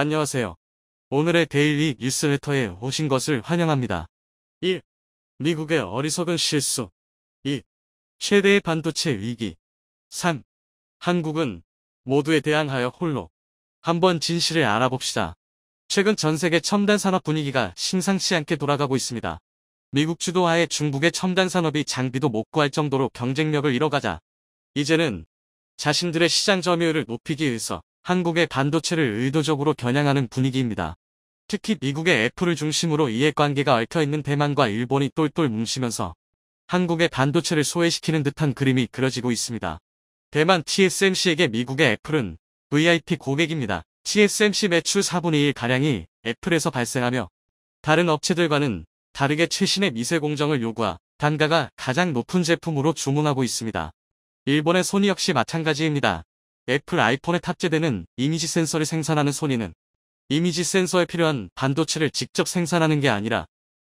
안녕하세요. 오늘의 데일리 뉴스레터에 오신 것을 환영합니다. 1. 미국의 어리석은 실수 2. 최대의 반도체 위기 3. 한국은 모두에 대항하여 홀로 한번 진실을 알아봅시다. 최근 전 세계 첨단 산업 분위기가 심상치 않게 돌아가고 있습니다. 미국 주도하에 중국의 첨단 산업이 장비도 못 구할 정도로 경쟁력을 잃어가자 이제는 자신들의 시장 점유율을 높이기 위해서 한국의 반도체를 의도적으로 겨냥하는 분위기입니다. 특히 미국의 애플을 중심으로 이해관계가 얽혀있는 대만과 일본이 똘똘 뭉치면서 한국의 반도체를 소외시키는 듯한 그림이 그려지고 있습니다. 대만 TSMC에게 미국의 애플은 VIP 고객입니다. TSMC 매출 4분의 1가량이 애플에서 발생하며 다른 업체들과는 다르게 최신의 미세 공정을 요구하 단가가 가장 높은 제품으로 주문하고 있습니다. 일본의 소니 역시 마찬가지입니다. 애플 아이폰에 탑재되는 이미지 센서를 생산하는 소니는 이미지 센서에 필요한 반도체를 직접 생산하는 게 아니라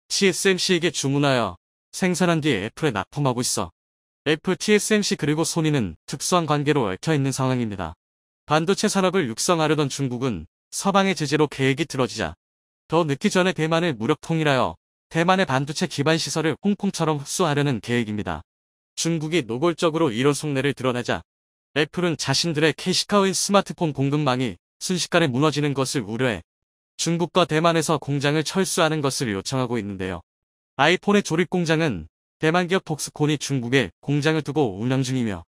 TSMC에게 주문하여 생산한 뒤에 애플에 납품하고 있어 애플 TSMC 그리고 소니는 특수한 관계로 얽혀있는 상황입니다. 반도체 산업을 육성하려던 중국은 서방의 제재로 계획이 틀어지자 더 늦기 전에 대만을 무력 통일하여 대만의 반도체 기반 시설을 홍콩처럼 흡수하려는 계획입니다. 중국이 노골적으로 이런 속내를 드러내자 애플은 자신들의 캐시카우인 스마트폰 공급망이 순식간에 무너지는 것을 우려해 중국과 대만에서 공장을 철수하는 것을 요청하고 있는데요. 아이폰의 조립 공장은 대만 기업 폭스콘이 중국에 공장을 두고 운영 중이며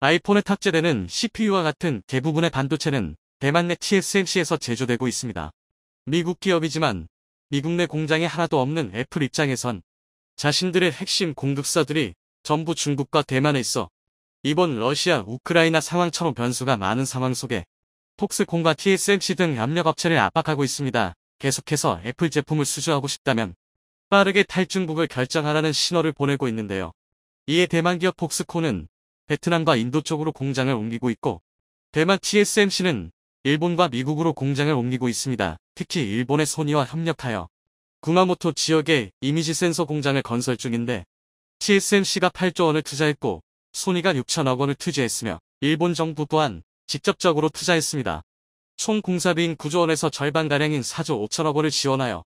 아이폰에 탑재되는 CPU와 같은 대부분의 반도체는 대만 내 TSMC에서 제조되고 있습니다. 미국 기업이지만 미국 내 공장이 하나도 없는 애플 입장에선 자신들의 핵심 공급사들이 전부 중국과 대만에 있어 이번 러시아 우크라이나 상황처럼 변수가 많은 상황 속에 폭스콘과 TSMC 등 압력 업체를 압박하고 있습니다. 계속해서 애플 제품을 수주하고 싶다면 빠르게 탈중국을 결정하라는 신호를 보내고 있는데요. 이에 대만 기업 폭스콘은 베트남과 인도 쪽으로 공장을 옮기고 있고 대만 TSMC는 일본과 미국으로 공장을 옮기고 있습니다. 특히 일본의 소니와 협력하여 구마모토 지역에 이미지 센서 공장을 건설 중인데 TSMC가 8조 원을 투자했고 소니가 6천억 원을 투자했으며 일본 정부 또한 직접적으로 투자했습니다. 총 공사비인 9조 원에서 절반가량인 4조 5천억 원을 지원하여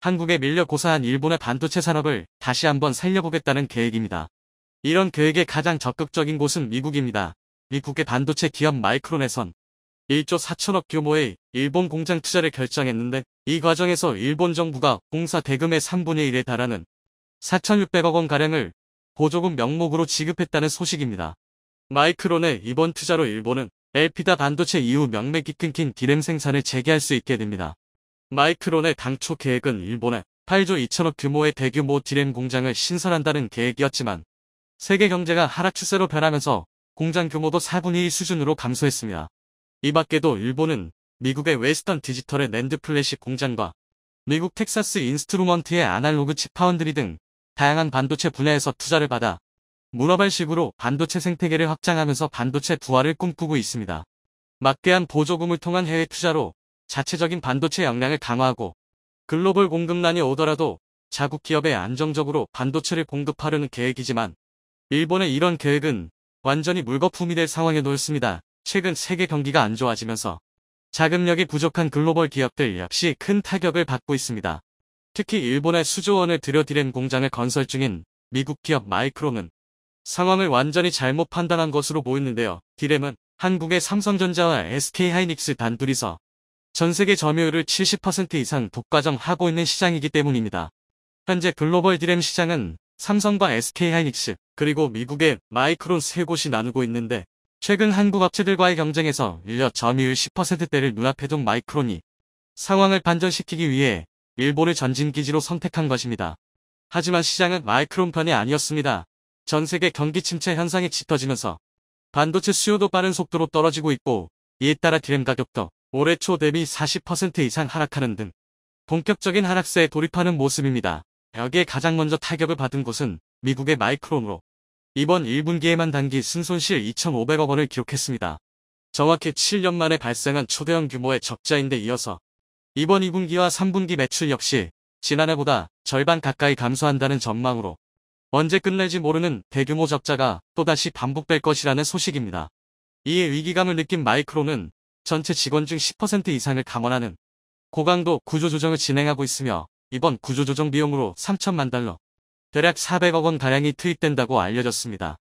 한국에 밀려 고사한 일본의 반도체 산업을 다시 한번 살려보겠다는 계획입니다. 이런 계획의 가장 적극적인 곳은 미국입니다. 미국의 반도체 기업 마이크론에선 1조 4천억 규모의 일본 공장 투자를 결정했는데 이 과정에서 일본 정부가 공사 대금의 3분의 1에 달하는 4,600억 원가량을 보조금 명목으로 지급했다는 소식입니다. 마이크론의 이번 투자로 일본은 엘피다 반도체 이후 명맥이 끊긴 디램 생산을 재개할 수 있게 됩니다. 마이크론의 당초 계획은 일본에 8조 2천억 규모의 대규모 디램 공장을 신설한다는 계획이었지만 세계 경제가 하락 추세로 변하면서 공장 규모도 4분의 1 수준으로 감소했습니다. 이 밖에도 일본은 미국의 웨스턴 디지털의 랜드 플래시 공장과 미국 텍사스 인스트루먼트의 아날로그 칩파운드리 등 다양한 반도체 분야에서 투자를 받아 문어발식으로 반도체 생태계를 확장하면서 반도체 부활을 꿈꾸고 있습니다. 막대한 보조금을 통한 해외 투자로 자체적인 반도체 역량을 강화하고 글로벌 공급난이 오더라도 자국 기업에 안정적으로 반도체를 공급하려는 계획이지만 일본의 이런 계획은 완전히 물거품이 될 상황에 놓였습니다. 최근 세계 경기가 안 좋아지면서 자금력이 부족한 글로벌 기업들 역시 큰 타격을 받고 있습니다. 특히 일본의 수조원을 들여디랜 공장을 건설 중인 미국 기업 마이크론은 상황을 완전히 잘못 판단한 것으로 보이는데요. 디램은 한국의 삼성전자와 SK하이닉스 단둘이서 전세계 점유율을 70% 이상 독과점하고 있는 시장이기 때문입니다. 현재 글로벌 디램 시장은 삼성과 SK하이닉스 그리고 미국의 마이크론 세 곳이 나누고 있는데 최근 한국 업체들과의 경쟁에서 1년 점유율 10%대를 눈앞에 둔 마이크론이 상황을 반전시키기 위해 일본을 전진기지로 선택한 것입니다. 하지만 시장은 마이크론판이 아니었습니다. 전 세계 경기 침체 현상이 짙어지면서 반도체 수요도 빠른 속도로 떨어지고 있고 이에 따라 d r 가격도 올해 초 대비 40% 이상 하락하는 등 본격적인 하락세에 돌입하는 모습입니다. 여기에 가장 먼저 타격을 받은 곳은 미국의 마이크론으로 이번 1분기에만 단기 순손실 2,500억 원을 기록했습니다. 정확히 7년 만에 발생한 초대형 규모의 적자인데 이어서 이번 2분기와 3분기 매출 역시 지난해보다 절반 가까이 감소한다는 전망으로 언제 끝날지 모르는 대규모 적자가 또다시 반복될 것이라는 소식입니다. 이에 위기감을 느낀 마이크론은 전체 직원 중 10% 이상을 감원하는 고강도 구조조정을 진행하고 있으며 이번 구조조정 비용으로 3천만 달러, 대략 400억 원가량이 투입된다고 알려졌습니다.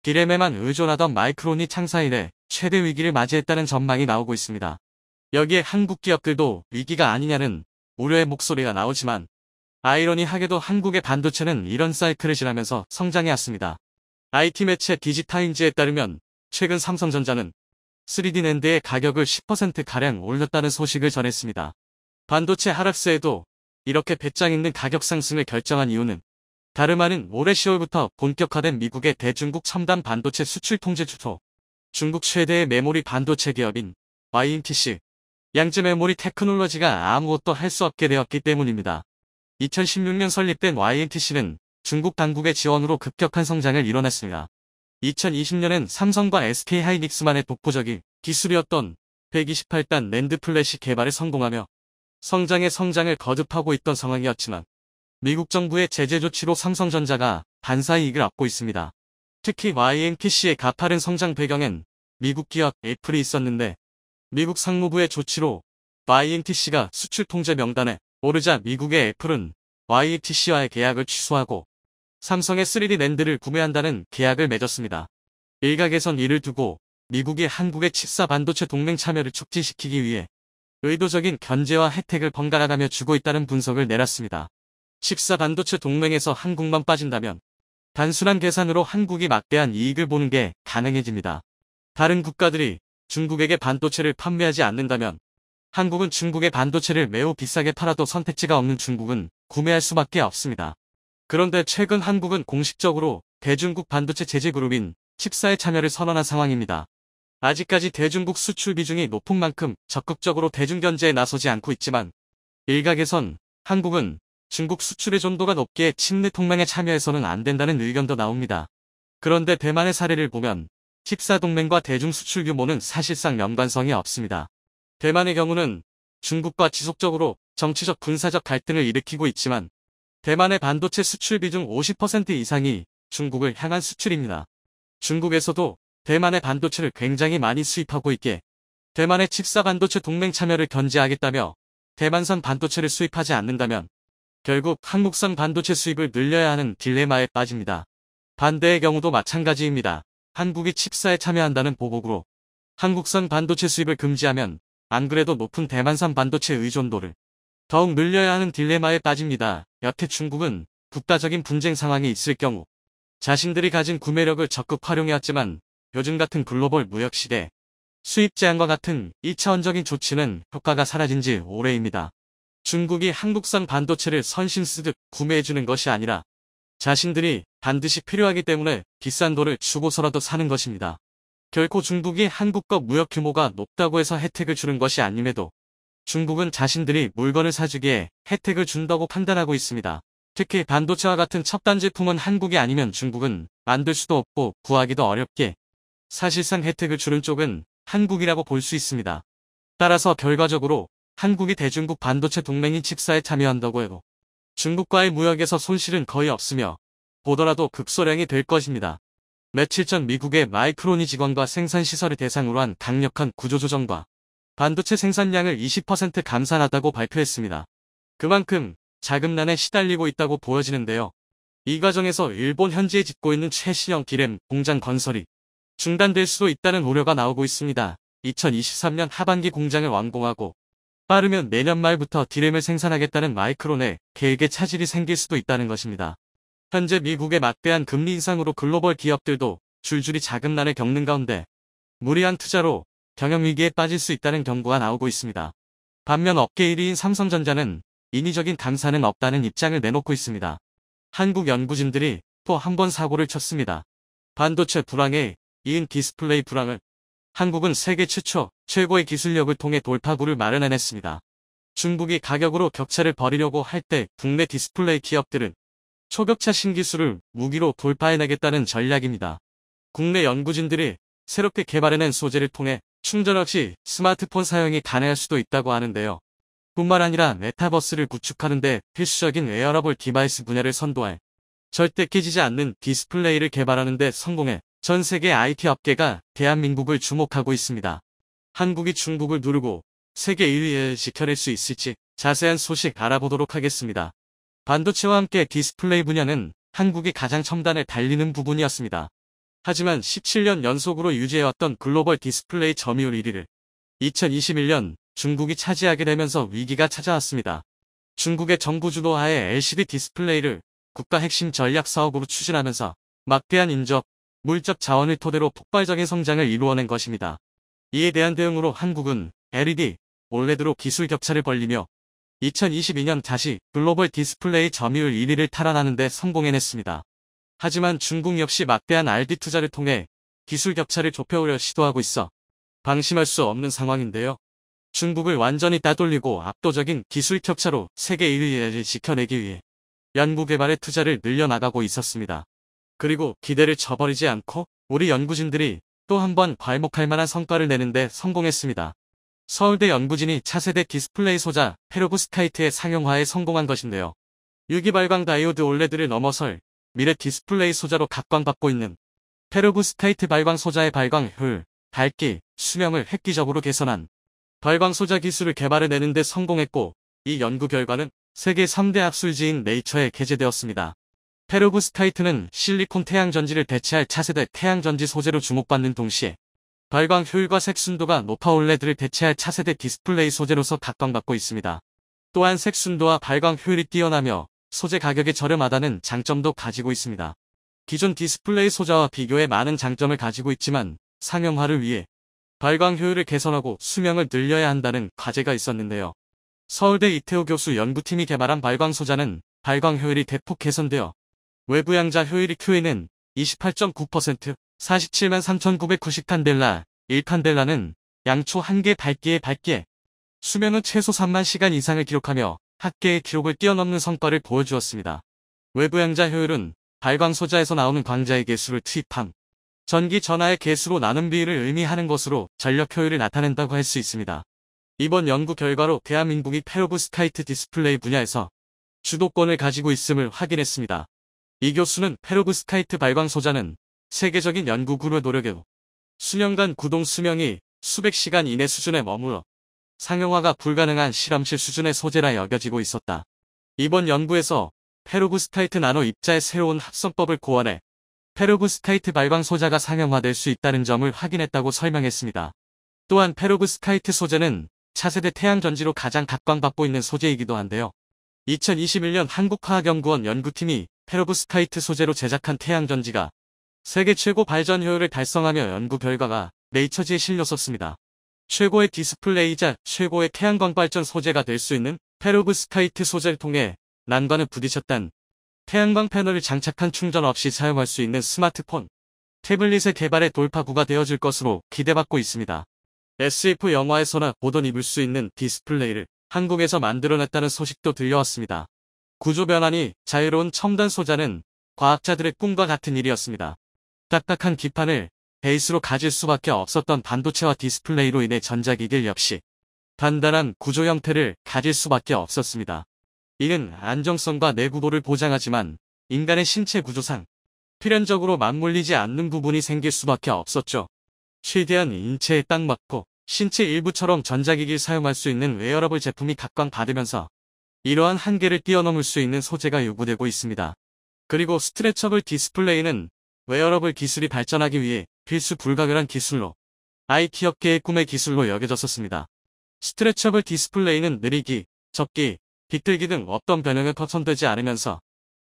디램에만 의존하던 마이크론이 창사 일에 최대 위기를 맞이했다는 전망이 나오고 있습니다. 여기에 한국 기업들도 위기가 아니냐는 우려의 목소리가 나오지만 아이러니하게도 한국의 반도체는 이런 사이클을 지나면서 성장해왔습니다. IT 매체 디지타임즈에 따르면 최근 삼성전자는 3D 낸드의 가격을 10%가량 올렸다는 소식을 전했습니다. 반도체 하락세에도 이렇게 배짱 있는 가격 상승을 결정한 이유는 다름 아닌 올해 10월부터 본격화된 미국의 대중국 첨단 반도체 수출 통제 주소 중국 최대의 메모리 반도체 기업인 YMTC 양지 메모리 테크놀로지가 아무것도 할 수 없게 되었기 때문입니다. 2016년 설립된 y n t c 는 중국 당국의 지원으로 급격한 성장을 이뤄냈습니다. 2020년엔 삼성과 SK하이닉스만의 독보적인 기술이었던 128단 랜드 플래시 개발에 성공하며 성장의 성장을 거듭하고 있던 상황이었지만 미국 정부의 제재 조치로 삼성전자가 반사 이익을 얻고 있습니다. 특히 y n t c 의 가파른 성장 배경엔 미국 기업 애플이 있었는데 미국 상무부의 조치로 YMTC가 수출 통제 명단에 오르자 미국의 애플은 YMTC와의 계약을 취소하고 삼성의 3D 랜드를 구매한다는 계약을 맺었습니다. 일각에선 이를 두고 미국이 한국의 칩사 반도체 동맹 참여를 촉진시키기 위해 의도적인 견제와 혜택을 번갈아가며 주고 있다는 분석을 내놨습니다. 칩사 반도체 동맹에서 한국만 빠진다면 단순한 계산으로 한국이 막대한 이익을 보는 게 가능해집니다. 다른 국가들이 중국에게 반도체를 판매하지 않는다면 한국은 중국의 반도체를 매우 비싸게 팔아도 선택지가 없는 중국은 구매할 수밖에 없습니다. 그런데 최근 한국은 공식적으로 대중국 반도체 제재그룹인 1 4의 참여를 선언한 상황입니다. 아직까지 대중국 수출 비중이 높은 만큼 적극적으로 대중견제에 나서지 않고 있지만 일각에선 한국은 중국 수출의 존도가 높기에 칩내 통맹에 참여해서는 안 된다는 의견도 나옵니다. 그런데 대만의 사례를 보면 힙사동맹과 대중수출 규모는 사실상 연관성이 없습니다. 대만의 경우는 중국과 지속적으로 정치적 군사적 갈등을 일으키고 있지만 대만의 반도체 수출 비중 50% 이상이 중국을 향한 수출입니다. 중국에서도 대만의 반도체를 굉장히 많이 수입하고 있기에 대만의 칩사 반도체 동맹 참여를 견제하겠다며 대만산 반도체를 수입하지 않는다면 결국 한국산 반도체 수입을 늘려야 하는 딜레마에 빠집니다. 반대의 경우도 마찬가지입니다. 한국이 칩사에 참여한다는 보복으로 한국산 반도체 수입을 금지하면 안 그래도 높은 대만산 반도체 의존도를 더욱 늘려야 하는 딜레마에 빠집니다. 여태 중국은 국가적인 분쟁 상황이 있을 경우 자신들이 가진 구매력을 적극 활용해왔지만 요즘 같은 글로벌 무역 시대 수입 제한과 같은 2차원적인 조치는 효과가 사라진 지 오래입니다. 중국이 한국산 반도체를 선심 쓰듯 구매해주는 것이 아니라 자신들이 반드시 필요하기 때문에 비싼 돈을 주고서라도 사는 것입니다. 결코 중국이 한국과 무역 규모가 높다고 해서 혜택을 주는 것이 아님에도 중국은 자신들이 물건을 사주기에 혜택을 준다고 판단하고 있습니다. 특히 반도체와 같은 첩단 제품은 한국이 아니면 중국은 만들 수도 없고 구하기도 어렵게 사실상 혜택을 주는 쪽은 한국이라고 볼 수 있습니다. 따라서 결과적으로 한국이 대중국 반도체 동맹인 칩사에 참여한다고 해도 중국과의 무역에서 손실은 거의 없으며 보더라도 급소량이 될 것입니다. 며칠 전 미국의 마이크론이 직원과 생산시설을 대상으로 한 강력한 구조조정과 반도체 생산량을 20% 감산하다고 발표했습니다. 그만큼 자금난에 시달리고 있다고 보여지는데요. 이 과정에서 일본 현지에 짓고 있는 최신형 디램 공장 건설이 중단될 수도 있다는 우려가 나오고 있습니다. 2023년 하반기 공장을 완공하고 빠르면 내년 말부터 디램을 생산하겠다는 마이크론의 계획에 차질이 생길 수도 있다는 것입니다. 현재 미국의 막대한 금리 인상으로 글로벌 기업들도 줄줄이 자금난을 겪는 가운데 무리한 투자로 경영위기에 빠질 수 있다는 경고가 나오고 있습니다. 반면 업계 1위인 삼성전자는 인위적인 감사는 없다는 입장을 내놓고 있습니다. 한국 연구진들이 또 한 번 사고를 쳤습니다. 반도체 불황에 이은 디스플레이 불황을 한국은 세계 최초 최고의 기술력을 통해 돌파구를 마련해냈습니다. 중국이 가격으로 격차를 벌이려고 할 때 국내 디스플레이 기업들은 초격차 신기술을 무기로 돌파해내겠다는 전략입니다. 국내 연구진들이 새롭게 개발해낸 소재를 통해 충전 없이 스마트폰 사용이 가능할 수도 있다고 하는데요. 뿐만 아니라 메타버스를 구축하는데 필수적인 웨어러블 디바이스 분야를 선도할 절대 깨지지 않는 디스플레이를 개발하는데 성공해 전 세계 IT 업계가 대한민국을 주목하고 있습니다. 한국이 중국을 누르고 세계 1위에 지켜낼 수 있을지 자세한 소식 알아보도록 하겠습니다. 반도체와 함께 디스플레이 분야는 한국이 가장 첨단에 달리는 부분이었습니다. 하지만 17년 연속으로 유지해왔던 글로벌 디스플레이 점유율 1위를 2021년 중국이 차지하게 되면서 위기가 찾아왔습니다. 중국의 정부 주도하에 LCD 디스플레이를 국가 핵심 전략 사업으로 추진하면서 막대한 인적 물적 자원을 토대로 폭발적인 성장을 이루어낸 것입니다. 이에 대한 대응으로 한국은 LED, OLED로 기술 격차를 벌리며 2022년 다시 글로벌 디스플레이 점유율 1위를 탈환하는 데 성공해냈습니다. 하지만 중국 역시 막대한 RD 투자를 통해 기술 격차를 좁혀오려 시도하고 있어 방심할 수 없는 상황인데요. 중국을 완전히 따돌리고 압도적인 기술 격차로 세계 1위를 지켜내기 위해 연구개발의 투자를 늘려나가고 있었습니다. 그리고 기대를 저버리지 않고 우리 연구진들이 또 한 번발목할 만한 성과를 내는데 성공했습니다. 서울대 연구진이 차세대 디스플레이 소자 페르브스카이트의 상용화에 성공한 것인데요. 유기발광 다이오드 올레드를 넘어설 미래 디스플레이 소자로 각광받고 있는 페르브스카이트 발광 소자의 발광 효율, 밝기, 수명을 획기적으로 개선한 발광 소자 기술을 개발해내는 데 성공했고 이 연구 결과는 세계 3대 학술지인 네이처에 게재되었습니다. 페르브스카이트는 실리콘 태양전지를 대체할 차세대 태양전지 소재로 주목받는 동시에 발광 효율과 색순도가 높아 올레드를 대체할 차세대 디스플레이 소재로서 각광받고 있습니다. 또한 색순도와 발광 효율이 뛰어나며 소재 가격이 저렴하다는 장점도 가지고 있습니다. 기존 디스플레이 소자와 비교해 많은 장점을 가지고 있지만 상용화를 위해 발광 효율을 개선하고 수명을 늘려야 한다는 과제가 있었는데요. 서울대 이태호 교수 연구팀이 개발한 발광 소자는 발광 효율이 대폭 개선되어 외부양자 효율이 q n 는 28.9%, 47만 3 9 9 0칸델라1칸델라는 양초 1개 밝기에 밝게 수면은 최소 3만 시간 이상을 기록하며 학계의 기록을 뛰어넘는 성과를 보여주었습니다. 외부 양자 효율은 발광소자에서 나오는 광자의 개수를 투입함, 전기 전하의 개수로 나눈 비율을 의미하는 것으로 전력 효율을 나타낸다고 할 수 있습니다. 이번 연구 결과로 대한민국이 페로브스카이트 디스플레이 분야에서 주도권을 가지고 있음을 확인했습니다. 이 교수는 페로브스카이트 발광소자는 세계적인 연구그룹의 노력에 수년간 구동 수명이 수백 시간 이내 수준에 머물어 상용화가 불가능한 실험실 수준의 소재라 여겨지고 있었다. 이번 연구에서 페로브스타이트 나노 입자의 새로운 합성법을 고안해 페로브스타이트 발광 소자가 상용화될 수 있다는 점을 확인했다고 설명했습니다. 또한 페로브스타이트 소재는 차세대 태양전지로 가장 각광받고 있는 소재이기도 한데요. 2021년 한국화학연구원 연구팀이 페로브스타이트 소재로 제작한 태양전지가 세계 최고 발전 효율을 달성하며 연구 결과가 네이처지에 실렸었습니다. 최고의 디스플레이자 최고의 태양광 발전 소재가 될 수 있는 페로브스카이트 소재를 통해 난관을 부딪혔단 태양광 패널을 장착한 충전 없이 사용할 수 있는 스마트폰, 태블릿의 개발에 돌파구가 되어질 것으로 기대받고 있습니다. SF 영화에서나 보던 입을 수 있는 디스플레이를 한국에서 만들어냈다는 소식도 들려왔습니다. 구조 변환이 자유로운 첨단 소자는 과학자들의 꿈과 같은 일이었습니다. 딱딱한 기판을 베이스로 가질 수밖에 없었던 반도체와 디스플레이로 인해 전자기길 역시 단단한 구조 형태를 가질 수밖에 없었습니다. 이는 안정성과 내구도를 보장하지만 인간의 신체 구조상 필연적으로 맞물리지 않는 부분이 생길 수밖에 없었죠. 최대한 인체에 딱 맞고 신체 일부처럼 전자기기를 사용할 수 있는 웨어러블 제품이 각광받으면서 이러한 한계를 뛰어넘을 수 있는 소재가 요구되고 있습니다. 그리고 스트레처블 디스플레이는 웨어러블 기술이 발전하기 위해 필수 불가결한 기술로 IT 업계의 꿈의 기술로 여겨졌었습니다. 스트레처블 디스플레이는 느리기, 적기빗틀기등 어떤 변형에 커선되지 않으면서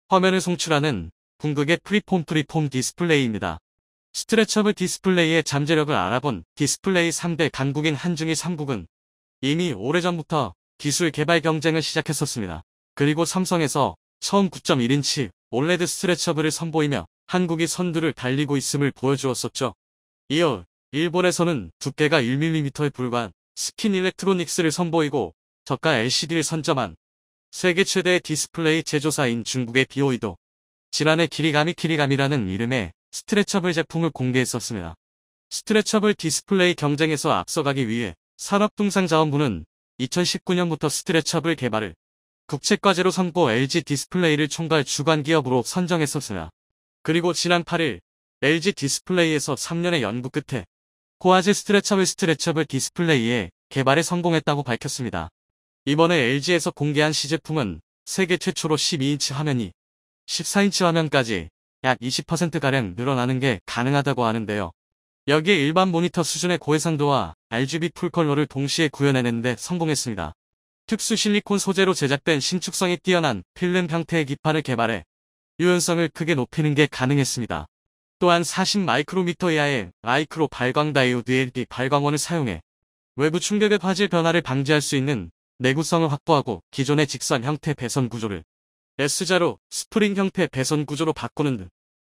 화면을 송출하는 궁극의 프리폼 프리폼 디스플레이입니다. 스트레처블 디스플레이의 잠재력을 알아본 디스플레이 3대 강국인 한중일 3국은 이미 오래전부터 기술 개발 경쟁을 시작했었습니다. 그리고 삼성에서 처음 9.1인치 올레드 스트레처블을 선보이며 한국이 선두를 달리고 있음을 보여주었었죠. 이어 일본에서는 두께가 1mm에 불과한 스킨 일렉트로닉스를 선보이고 저가 LCD를 선점한 세계 최대의 디스플레이 제조사인 중국의 b o 이도 지난해 키리가미 키리감이라는 이름의 스트레처블 제품을 공개했었습니다. 스트레처블 디스플레이 경쟁에서 앞서가기 위해 산업통상자원부는 2019년부터 스트레처블 개발을 국책과제로 선고 LG 디스플레이를 총괄 주관기업으로 선정했었으며 그리고 지난 8일 LG 디스플레이에서 3년의 연구 끝에 코아즈 스트레처블 스트레처블 디스플레이의 개발에 성공했다고 밝혔습니다. 이번에 LG에서 공개한 시제품은 세계 최초로 12인치 화면이 14인치 화면까지 약 20%가량 늘어나는 게 가능하다고 하는데요. 여기에 일반 모니터 수준의 고해상도와 RGB 풀컬러를 동시에 구현해내는데 성공했습니다. 특수 실리콘 소재로 제작된 신축성이 뛰어난 필름 형태의 기판을 개발해 유연성을 크게 높이는 게 가능했습니다. 또한 40마이크로미터 이하의 마이크로 발광 다이오드 LED 발광원을 사용해 외부 충격의 화질 변화를 방지할 수 있는 내구성을 확보하고 기존의 직선 형태 배선 구조를 S자로 스프링 형태 배선 구조로 바꾸는 등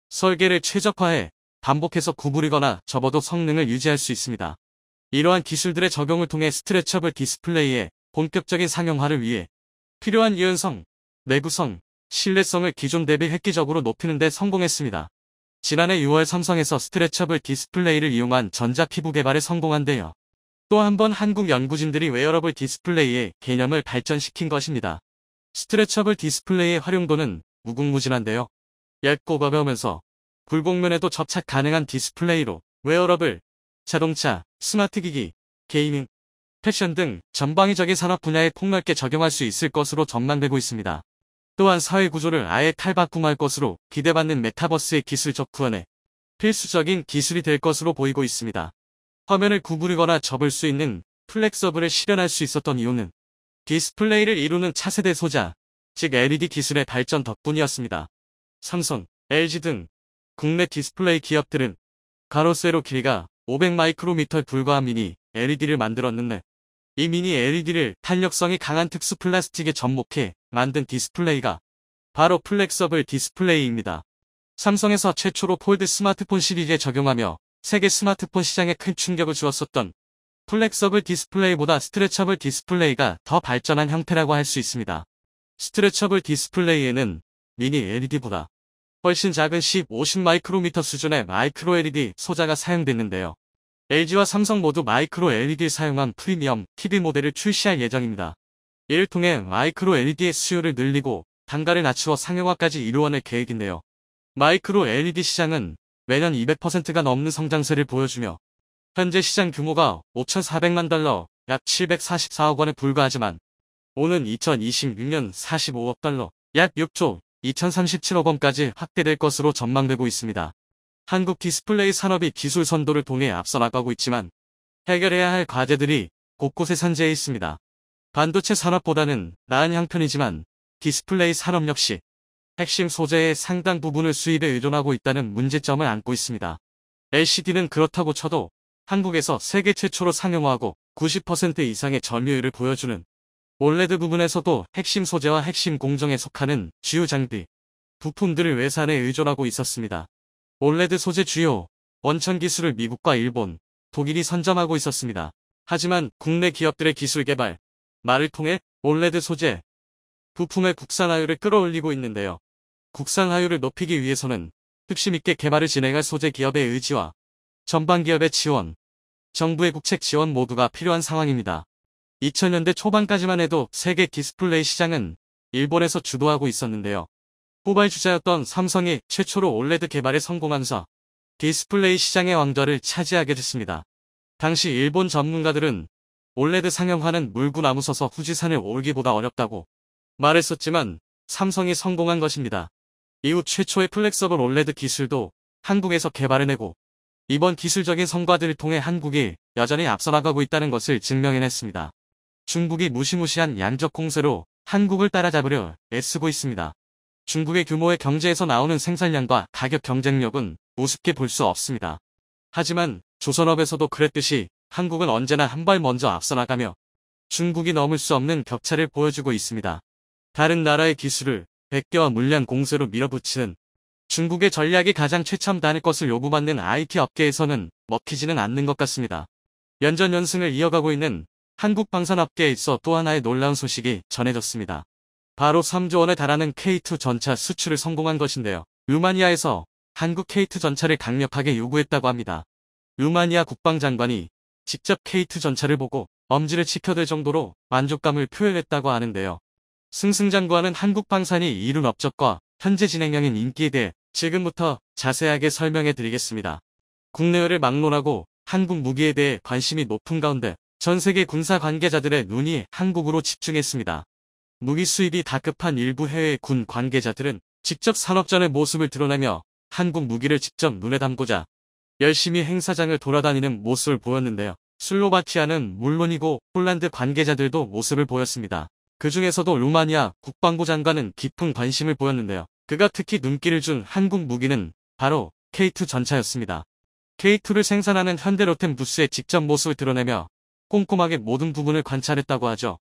설계를 최적화해 반복해서 구부리거나 접어도 성능을 유지할 수 있습니다. 이러한 기술들의 적용을 통해 스트레처블 디스플레이의 본격적인 상용화를 위해 필요한 유연성, 내구성, 신뢰성을 기존 대비 획기적으로 높이는 데 성공했습니다. 지난해 6월 삼성에서 스트레처블 디스플레이를 이용한 전자 피부 개발에 성공한데요. 또 한 번 한국 연구진들이 웨어러블 디스플레이의 개념을 발전시킨 것입니다. 스트레처블 디스플레이의 활용도는 무궁무진한데요. 얇고 가벼우면서 굴곡면에도 접착 가능한 디스플레이로 웨어러블, 자동차, 스마트 기기, 게이밍, 패션 등 전방위적인 산업 분야에 폭넓게 적용할 수 있을 것으로 전망되고 있습니다. 또한 사회 구조를 아예 탈바꿈할 것으로 기대받는 메타버스의 기술적 구현에 필수적인 기술이 될 것으로 보이고 있습니다. 화면을 구부리거나 접을 수 있는 플렉서블을 실현할 수 있었던 이유는 디스플레이를 이루는 차세대 소자, 즉 LED 기술의 발전 덕분이었습니다. 삼성, LG 등 국내 디스플레이 기업들은 가로세로 길이가 500마이크로미터에 불과한 미니 LED를 만들었는데 이 미니 LED를 탄력성이 강한 특수 플라스틱에 접목해 만든 디스플레이가 바로 플렉서블 디스플레이입니다. 삼성에서 최초로 폴드 스마트폰 시리즈에 적용하며 세계 스마트폰 시장에 큰 충격을 주었었던 플렉서블 디스플레이보다 스트레처블 디스플레이가 더 발전한 형태라고 할 수 있습니다. 스트레처블 디스플레이에는 미니 LED보다 훨씬 작은 10, 50 마이크로미터 수준의 마이크로 LED 소자가 사용됐는데요. LG와 삼성 모두 마이크로 LED를 사용한 프리미엄 TV 모델을 출시할 예정입니다. 이를 통해 마이크로 LED의 수요를 늘리고 단가를 낮추어 상용화까지 이루어낼 계획인데요. 마이크로 LED 시장은 매년 200%가 넘는 성장세를 보여주며 현재 시장 규모가 5,400만 달러, 약 744억 원에 불과하지만 오는 2026년 45억 달러, 약 6조 2037억 원까지 확대될 것으로 전망되고 있습니다. 한국 디스플레이 산업이 기술 선도를 통해 앞서 나가고 있지만 해결해야 할 과제들이 곳곳에 산재해 있습니다. 반도체 산업보다는 나은 형편이지만 디스플레이 산업 역시 핵심 소재의 상당 부분을 수입에 의존하고 있다는 문제점을 안고 있습니다. LCD는 그렇다고 쳐도 한국에서 세계 최초로 상용화하고 90% 이상의 점유율을 보여주는 올레드 부분에서도 핵심 소재와 핵심 공정에 속하는 주요 장비, 부품들을 외산에 의존하고 있었습니다. 올레드 소재 주요 원천 기술을 미국과 일본, 독일이 선점하고 있었습니다. 하지만 국내 기업들의 기술 개발, 말을 통해 올레드 소재, 부품의 국산화율을 끌어올리고 있는데요. 국산화율을 높이기 위해서는 흡심 있게 개발을 진행할 소재 기업의 의지와 전반 기업의 지원, 정부의 국책 지원 모두가 필요한 상황입니다. 2000년대 초반까지만 해도 세계 디스플레이 시장은 일본에서 주도하고 있었는데요. 후발주자였던 삼성이 최초로 올레드 개발에 성공하면서 디스플레이 시장의 왕좌를 차지하게 됐습니다. 당시 일본 전문가들은 올레드 상영화는 물구나무 서서 후지산을 올기보다 어렵다고 말했었지만 삼성이 성공한 것입니다. 이후 최초의 플렉서블 올레드 기술도 한국에서 개발해내고 이번 기술적인 성과들을 통해 한국이 여전히 앞서나가고 있다는 것을 증명해냈습니다. 중국이 무시무시한 양적 공세로 한국을 따라잡으려 애쓰고 있습니다. 중국의 규모의 경제에서 나오는 생산량과 가격 경쟁력은 우습게 볼 수 없습니다. 하지만 조선업에서도 그랬듯이 한국은 언제나 한 발 먼저 앞서 나가며 중국이 넘을 수 없는 격차를 보여주고 있습니다. 다른 나라의 기술을 백개와 물량 공세로 밀어붙이는 중국의 전략이 가장 최첨단일 것을 요구받는 IT 업계에서는 먹히지는 않는 것 같습니다. 연전연승을 이어가고 있는 한국 방산업계에 있어 또 하나의 놀라운 소식이 전해졌습니다. 바로 3조 원에 달하는 K2 전차 수출을 성공한 것인데요. 루마니아에서 한국 K2 전차를 강력하게 요구했다고 합니다. 루마니아 국방장관이 직접 K2 전차를 보고 엄지를 치켜댈 정도로 만족감을 표현했다고 하는데요. 승승 장구하는 한국 방산이 이룬 업적과 현재 진행형인 인기에 대해 지금부터 자세하게 설명해 드리겠습니다. 국내외를 막론하고 한국 무기에 대해 관심이 높은 가운데 전 세계 군사 관계자들의 눈이 한국으로 집중했습니다. 무기 수입이 다급한 일부 해외 군 관계자들은 직접 산업전의 모습을 드러내며 한국 무기를 직접 눈에 담고자 열심히 행사장을 돌아다니는 모습을 보였는데요. 슬로바키아는 물론이고 폴란드 관계자들도 모습을 보였습니다. 그 중에서도 루마니아 국방부 장관은 깊은 관심을 보였는데요. 그가 특히 눈길을 준 한국 무기는 바로 K2 전차였습니다. K2를 생산하는 현대로템 부스의 직접 모습을 드러내며 꼼꼼하게 모든 부분을 관찰했다고 하죠.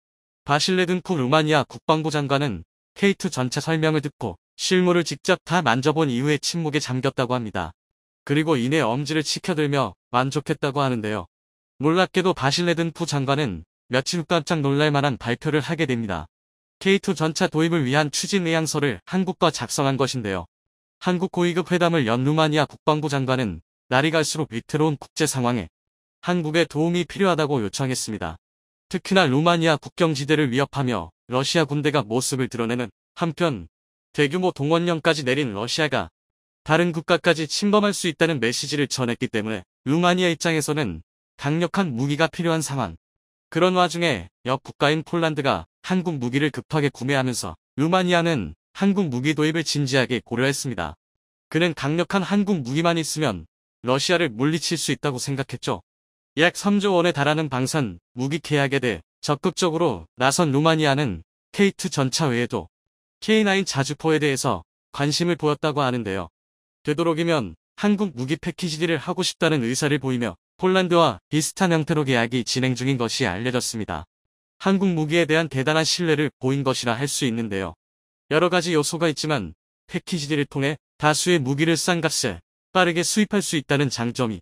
바실레든프 루마니아 국방부 장관은 케이트 전체 설명을 듣고 실물을 직접 다 만져본 이후에 침묵에 잠겼다고 합니다. 그리고 이내 엄지를 치켜들며 만족했다고 하는데요. 놀랍게도 바실레든프 장관은 며칠 후 깜짝 놀랄만한 발표를 하게 됩니다. K2 전차 도입을 위한 추진 의향서를 한국과 작성한 것인데요. 한국 고위급 회담을 연 루마니아 국방부 장관은 날이 갈수록 위태로운 국제 상황에 한국의 도움이 필요하다고 요청했습니다. 특히나 루마니아 국경지대를 위협하며 러시아 군대가 모습을 드러내는 한편 대규모 동원령까지 내린 러시아가 다른 국가까지 침범할 수 있다는 메시지를 전했기 때문에 루마니아 입장에서는 강력한 무기가 필요한 상황. 그런 와중에 옆 국가인 폴란드가 한국 무기를 급하게 구매하면서 루마니아는 한국 무기 도입을 진지하게 고려했습니다. 그는 강력한 한국 무기만 있으면 러시아를 물리칠 수 있다고 생각했죠. 약 3조 원에 달하는 방산 무기 계약에 대해 적극적으로 나선 루마니아는 케이트 전차 외에도 K9 자주포에 대해서 관심을 보였다고 하는데요. 되도록이면 한국 무기 패키지를 하고 싶다는 의사를 보이며 폴란드와 비슷한 형태로 계약이 진행 중인 것이 알려졌습니다. 한국 무기에 대한 대단한 신뢰를 보인 것이라 할 수 있는데요. 여러 가지 요소가 있지만 패키지를 통해 다수의 무기를 싼 값에 빠르게 수입할 수 있다는 장점이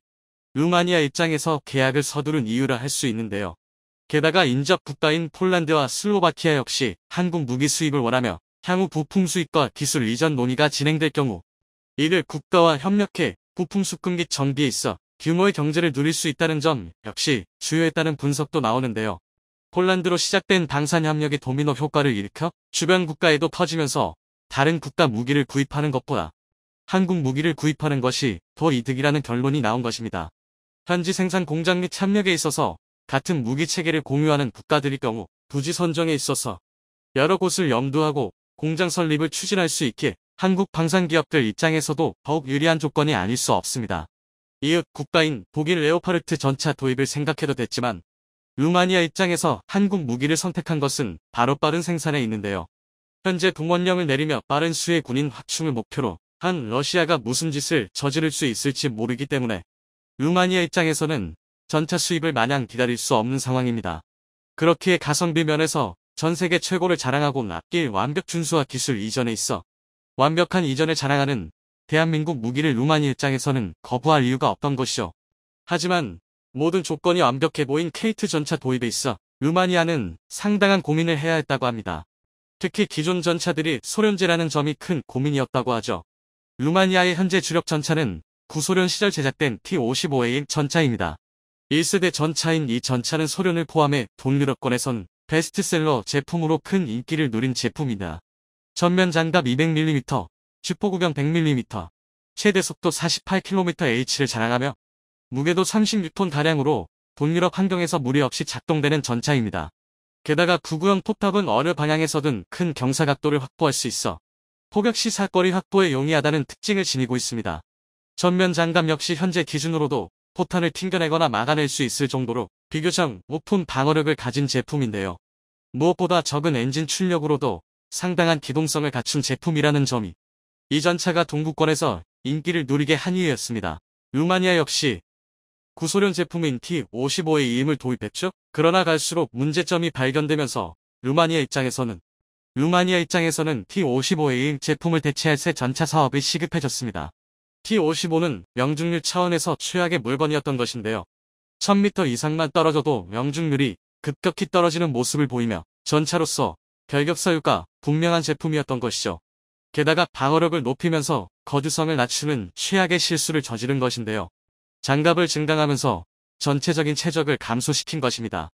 루마니아 입장에서 계약을 서두른 이유라 할 수 있는데요. 게다가 인접 국가인 폴란드와 슬로바키아 역시 한국 무기 수입을 원하며 향후 부품 수입과 기술 이전 논의가 진행될 경우 이를 국가와 협력해 부품 수급 및 정비에 있어 규모의 경제를 누릴 수 있다는 점 역시 주요했다는 분석도 나오는데요. 폴란드로 시작된 방산 협력이 도미노 효과를 일으켜 주변 국가에도 퍼지면서 다른 국가 무기를 구입하는 것보다 한국 무기를 구입하는 것이 더 이득이라는 결론이 나온 것입니다. 현지 생산 공장 및 협력에 있어서 같은 무기체계를 공유하는 국가들일 경우 부지 선정에 있어서 여러 곳을 염두하고 공장 설립을 추진할 수 있게 한국 방산기업들 입장에서도 더욱 유리한 조건이 아닐 수 없습니다. 이윽 국가인 독일 레오파르트 전차 도입을 생각해도 됐지만 루마니아 입장에서 한국 무기를 선택한 것은 바로 빠른 생산에 있는데요. 현재 동원령을 내리며 빠른 수의 군인 확충을 목표로 한 러시아가 무슨 짓을 저지를 수 있을지 모르기 때문에 루마니아 입장에서는 전차 수입을 마냥 기다릴 수 없는 상황입니다. 그렇기에 가성비 면에서 전 세계 최고를 자랑하고 납길 완벽 준수와 기술 이전에 있어 완벽한 이전을 자랑하는 대한민국 무기를 루마니아 입장에서는 거부할 이유가 없던 것이죠. 하지만 모든 조건이 완벽해 보인 케이트 전차 도입에 있어 루마니아는 상당한 고민을 해야 했다고 합니다. 특히 기존 전차들이 소련제라는 점이 큰 고민이었다고 하죠. 루마니아의 현재 주력 전차는 구소련 시절 제작된 T-55A 전차입니다. 1세대 전차인 이 전차는 소련을 포함해 동유럽권에선 베스트셀러 제품으로 큰 인기를 누린 제품이다. 전면 장갑 200mm, 주포구경 100mm, 최대 속도 48km/h를 자랑하며 무게도 36톤가량으로 동유럽 환경에서 무리 없이 작동되는 전차입니다. 게다가 구구형 포탑은 어느 방향에서든 큰 경사각도를 확보할 수 있어 포격 시 사거리 확보에 용이하다는 특징을 지니고 있습니다. 전면 장갑 역시 현재 기준으로도 포탄을 튕겨내거나 막아낼 수 있을 정도로 비교적 높은 방어력을 가진 제품인데요. 무엇보다 적은 엔진 출력으로도 상당한 기동성을 갖춘 제품이라는 점이 이 전차가 동북권에서 인기를 누리게 한 이유였습니다. 루마니아 역시 구소련 제품인 T-55의 이임을 도입했죠. 그러나 갈수록 문제점이 발견되면서 루마니아 입장에서는 루마니아 입장에서는 T-55의 제품을 대체할 새 전차 사업이 시급해졌습니다. T55는 명중률 차원에서 최악의 물건이었던 것인데요. 1000m 이상만 떨어져도 명중률이 급격히 떨어지는 모습을 보이며 전차로서 결격사유가 분명한 제품이었던 것이죠. 게다가 방어력을 높이면서 거주성을 낮추는 최악의 실수를 저지른 것인데요. 장갑을 증강하면서 전체적인 체적을 감소시킨 것입니다.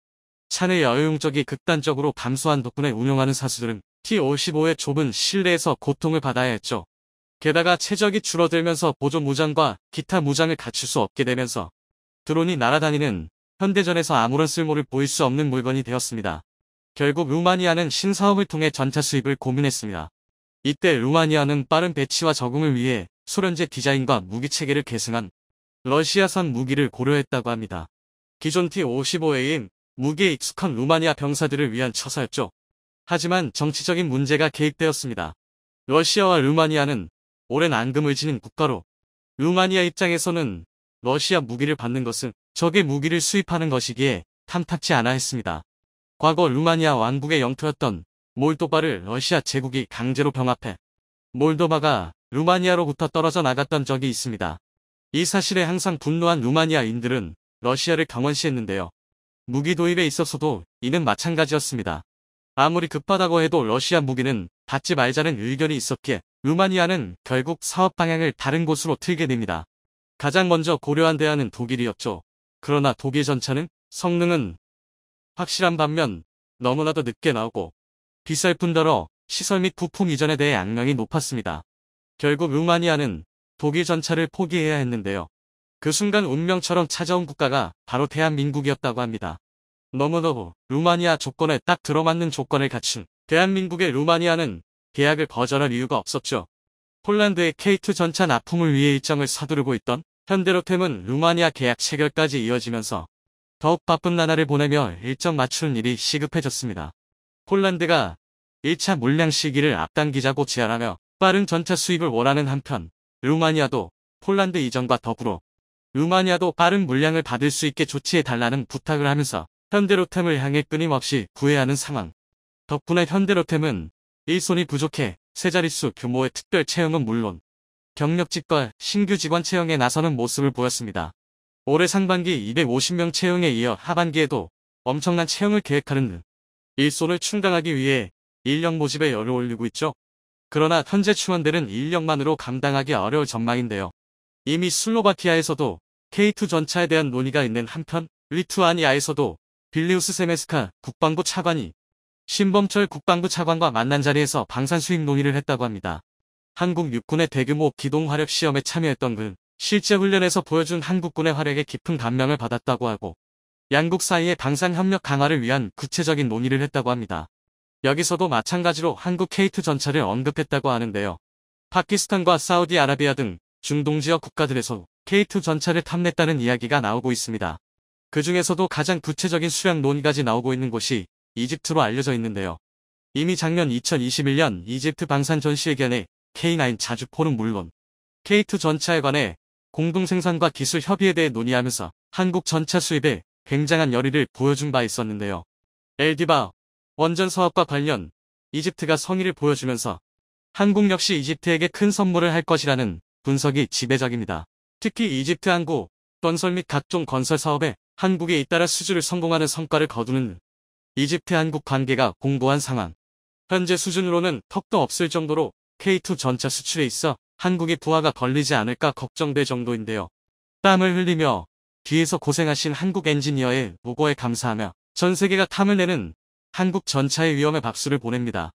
차내 여유용적이 극단적으로 감소한 덕분에 운용하는 사수들은 T55의 좁은 실내에서 고통을 받아야 했죠. 게다가 체적이 줄어들면서 보조 무장과 기타 무장을 갖출 수 없게 되면서 드론이 날아다니는 현대전에서 아무런 쓸모를 보일 수 없는 물건이 되었습니다. 결국 루마니아는 신사업을 통해 전차 수입을 고민했습니다. 이때 루마니아는 빠른 배치와 적응을 위해 소련제 디자인과 무기체계를 계승한 러시아산 무기를 고려했다고 합니다. 기존 T-55A인 무기에 익숙한 루마니아 병사들을 위한 처사였죠. 하지만 정치적인 문제가 개입되었습니다. 러시아와 루마니아는 오랜 앙금을 지닌 국가로 루마니아 입장에서는 러시아 무기를 받는 것은 적의 무기를 수입하는 것이기에 탐탁치 않아 했습니다. 과거 루마니아 왕국의 영토였던 몰도바를 러시아 제국이 강제로 병합해 몰도바가 루마니아로부터 떨어져 나갔던 적이 있습니다. 이 사실에 항상 분노한 루마니아인들은 러시아를 경원시했는데요. 무기 도입에 있어서도 이는 마찬가지였습니다. 아무리 급하다고 해도 러시아 무기는 받지 말자는 의견이 있었기에 루마니아는 결국 사업 방향을 다른 곳으로 틀게 됩니다. 가장 먼저 고려한 대안은 독일이었죠. 그러나 독일 전차는 성능은 확실한 반면 너무나도 늦게 나오고 비쌀 뿐더러 시설 및 부품 이전에 대해 악명이 높았습니다. 결국 루마니아는 독일 전차를 포기해야 했는데요. 그 순간 운명처럼 찾아온 국가가 바로 대한민국이었다고 합니다. 너무너무 루마니아 조건에 딱 들어맞는 조건을 갖춘 대한민국의 루마니아는 계약을 거절할 이유가 없었죠. 폴란드의 K2 전차 납품을 위해 일정을 서두르고 있던 현대로템은 루마니아 계약 체결까지 이어지면서 더욱 바쁜 나날을 보내며 일정 맞추는 일이 시급해졌습니다. 폴란드가 1차 물량 시기를 앞당기자고 제안하며 빠른 전차 수입을 원하는 한편 루마니아도 폴란드 이전과 더불어 루마니아도 빠른 물량을 받을 수 있게 조치해달라는 부탁을 하면서 현대로템을 향해 끊임없이 구애하는 상황. 덕분에 현대로템은 일손이 부족해 세 자릿수 규모의 특별 채용은 물론 경력직과 신규 직원 채용에 나서는 모습을 보였습니다. 올해 상반기 250명 채용에 이어 하반기에도 엄청난 채용을 계획하는 일손을 충당하기 위해 인력 모집에 열을 올리고 있죠. 그러나 현재 충원대는 인력만으로 감당하기 어려울 전망인데요. 이미 슬로바키아에서도 K2 전차에 대한 논의가 있는 한편 리투아니아에서도 빌리우스 세메스카 국방부 차관이 신범철 국방부 차관과 만난 자리에서 방산 수익 논의를 했다고 합니다. 한국 육군의 대규모 기동 화력 시험에 참여했던 그 실제 훈련에서 보여준 한국군의 화력에 깊은 감명을 받았다고 하고 양국 사이의 방산 협력 강화를 위한 구체적인 논의를 했다고 합니다. 여기서도 마찬가지로 한국 K2 전차를 언급했다고 하는데요. 파키스탄과 사우디아라비아 등 중동 지역 국가들에서 K2 전차를 탐냈다는 이야기가 나오고 있습니다. 그 중에서도 가장 구체적인 수량 논의까지 나오고 있는 곳이 이집트로 알려져 있는데요. 이미 작년 2021년 이집트 방산 전시회견에 K9 자주포는 물론 K2 전차에 관해 공동생산과 기술 협의에 대해 논의하면서 한국 전차 수입에 굉장한 열의를 보여준 바 있었는데요. 엘디바 원전 사업과 관련 이집트가 성의를 보여주면서 한국 역시 이집트에게 큰 선물을 할 것이라는 분석이 지배적입니다. 특히 이집트 항구, 건설 및 각종 건설 사업에 한국에 잇따라 수주를 성공하는 성과를 거두는 이집트 한국 관계가 공고한 상황. 현재 수준으로는 턱도 없을 정도로 K2 전차 수출에 있어 한국이 부하가 걸리지 않을까 걱정될 정도인데요. 땀을 흘리며 뒤에서 고생하신 한국 엔지니어의 무고에 감사하며 전 세계가 탐을 내는 한국 전차의 위험에 박수를 보냅니다.